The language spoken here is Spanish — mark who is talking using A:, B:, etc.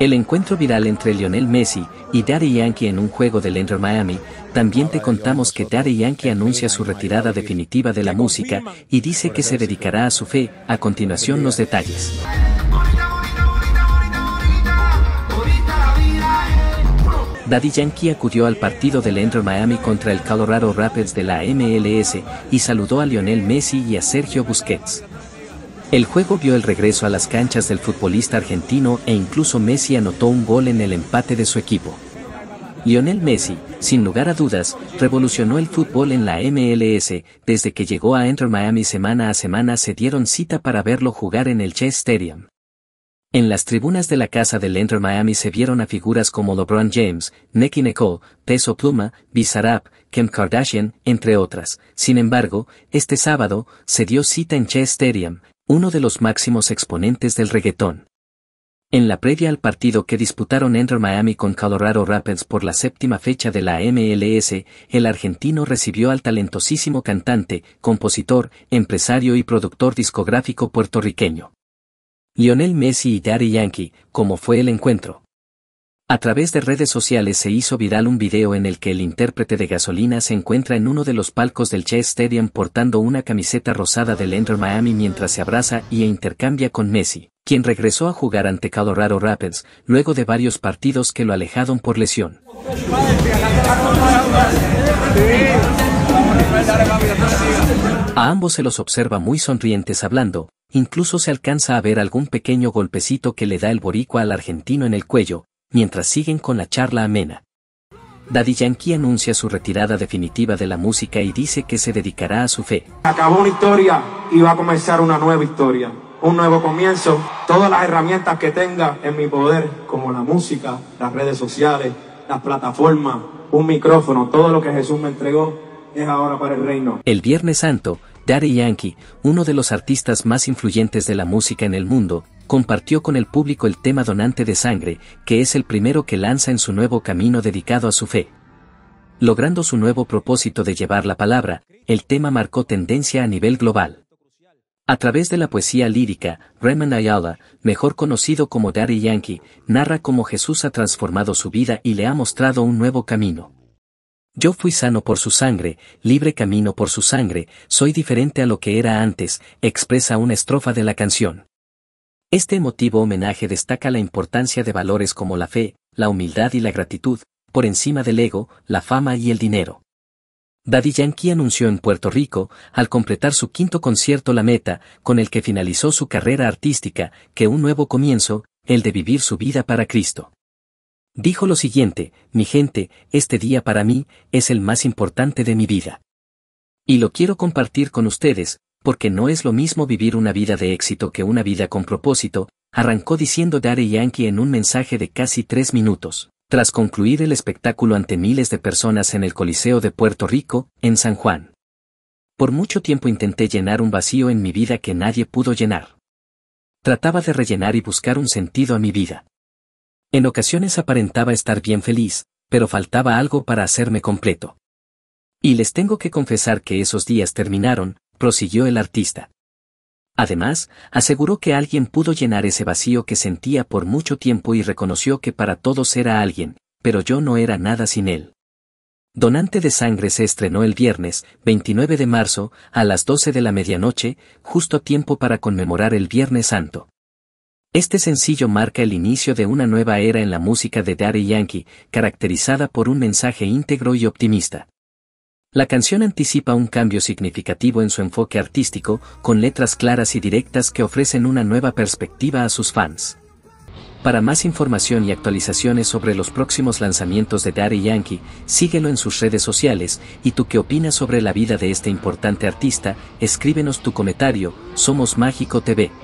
A: El encuentro viral entre Lionel Messi y Daddy Yankee en un juego del Ender Miami, también te contamos que Daddy Yankee anuncia su retirada definitiva de la música y dice que se dedicará a su fe, a continuación los detalles. Daddy Yankee acudió al partido del Ender Miami contra el Colorado Rapids de la MLS y saludó a Lionel Messi y a Sergio Busquets. El juego vio el regreso a las canchas del futbolista argentino e incluso Messi anotó un gol en el empate de su equipo. Lionel Messi, sin lugar a dudas, revolucionó el fútbol en la MLS, desde que llegó a Enter Miami semana a semana se dieron cita para verlo jugar en el Chess Stadium. En las tribunas de la casa del Enter Miami se vieron a figuras como LeBron James, Nicky Nicole, Peso Pluma, Bizarrap, Kim Kardashian, entre otras. Sin embargo, este sábado, se dio cita en Chess Stadium, uno de los máximos exponentes del reggaetón. En la previa al partido que disputaron entre Miami con Colorado Rapids por la séptima fecha de la MLS, el argentino recibió al talentosísimo cantante, compositor, empresario y productor discográfico puertorriqueño. Lionel Messi y Daddy Yankee, como fue el encuentro. A través de redes sociales se hizo viral un video en el que el intérprete de gasolina se encuentra en uno de los palcos del Chess Stadium portando una camiseta rosada del Ender Miami mientras se abraza y e intercambia con Messi, quien regresó a jugar ante Colorado Rapids, luego de varios partidos que lo alejaron por lesión. A ambos se los observa muy sonrientes hablando, incluso se alcanza a ver algún pequeño golpecito que le da el boricua al argentino en el cuello, mientras siguen con la charla amena. Daddy Yankee anuncia su retirada definitiva de la música y dice que se dedicará a su fe. Acabó una historia y va a comenzar una nueva historia, un nuevo comienzo. Todas las herramientas que tenga en mi poder, como la música, las redes sociales, las plataformas, un micrófono, todo lo que Jesús me entregó es ahora para el reino. El Viernes Santo, Daddy Yankee, uno de los artistas más influyentes de la música en el mundo, compartió con el público el tema Donante de Sangre, que es el primero que lanza en su nuevo camino dedicado a su fe. Logrando su nuevo propósito de llevar la palabra, el tema marcó tendencia a nivel global. A través de la poesía lírica, Raymond Ayala, mejor conocido como Daddy Yankee, narra cómo Jesús ha transformado su vida y le ha mostrado un nuevo camino. Yo fui sano por su sangre, libre camino por su sangre, soy diferente a lo que era antes, expresa una estrofa de la canción. Este emotivo homenaje destaca la importancia de valores como la fe, la humildad y la gratitud, por encima del ego, la fama y el dinero. Daddy Yankee anunció en Puerto Rico, al completar su quinto concierto La Meta, con el que finalizó su carrera artística, que un nuevo comienzo, el de vivir su vida para Cristo. Dijo lo siguiente, mi gente, este día para mí es el más importante de mi vida. Y lo quiero compartir con ustedes, porque no es lo mismo vivir una vida de éxito que una vida con propósito, arrancó diciendo Dare Yankee en un mensaje de casi tres minutos, tras concluir el espectáculo ante miles de personas en el Coliseo de Puerto Rico, en San Juan. Por mucho tiempo intenté llenar un vacío en mi vida que nadie pudo llenar. Trataba de rellenar y buscar un sentido a mi vida. En ocasiones aparentaba estar bien feliz, pero faltaba algo para hacerme completo. Y les tengo que confesar que esos días terminaron, prosiguió el artista. Además, aseguró que alguien pudo llenar ese vacío que sentía por mucho tiempo y reconoció que para todos era alguien, pero yo no era nada sin él. Donante de Sangre se estrenó el viernes, 29 de marzo, a las 12 de la medianoche, justo a tiempo para conmemorar el Viernes Santo. Este sencillo marca el inicio de una nueva era en la música de Daddy Yankee, caracterizada por un mensaje íntegro y optimista. La canción anticipa un cambio significativo en su enfoque artístico, con letras claras y directas que ofrecen una nueva perspectiva a sus fans. Para más información y actualizaciones sobre los próximos lanzamientos de Daddy Yankee, síguelo en sus redes sociales, y tú qué opinas sobre la vida de este importante artista, escríbenos tu comentario, Somos Mágico TV.